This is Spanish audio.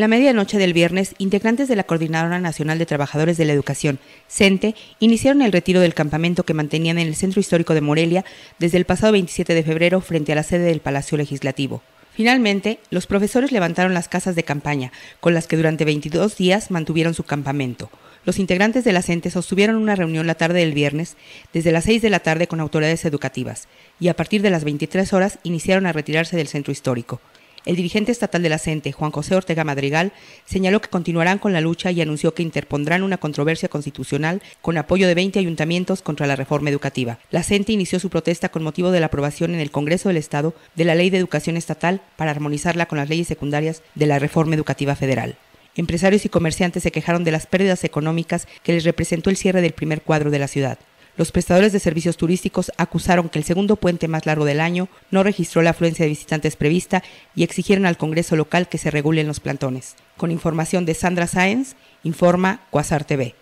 la medianoche del viernes, integrantes de la Coordinadora Nacional de Trabajadores de la Educación, CENTE, iniciaron el retiro del campamento que mantenían en el Centro Histórico de Morelia desde el pasado 27 de febrero frente a la sede del Palacio Legislativo. Finalmente, los profesores levantaron las casas de campaña, con las que durante 22 días mantuvieron su campamento. Los integrantes de la CENTE sostuvieron una reunión la tarde del viernes, desde las 6 de la tarde con autoridades educativas, y a partir de las 23 horas iniciaron a retirarse del centro histórico. El dirigente estatal de la CENTE, Juan José Ortega Madrigal, señaló que continuarán con la lucha y anunció que interpondrán una controversia constitucional con apoyo de 20 ayuntamientos contra la reforma educativa. La CENTE inició su protesta con motivo de la aprobación en el Congreso del Estado de la Ley de Educación Estatal para armonizarla con las leyes secundarias de la reforma educativa federal. Empresarios y comerciantes se quejaron de las pérdidas económicas que les representó el cierre del primer cuadro de la ciudad. Los prestadores de servicios turísticos acusaron que el segundo puente más largo del año no registró la afluencia de visitantes prevista y exigieron al Congreso local que se regulen los plantones. Con información de Sandra Sáenz, informa Cuasar TV.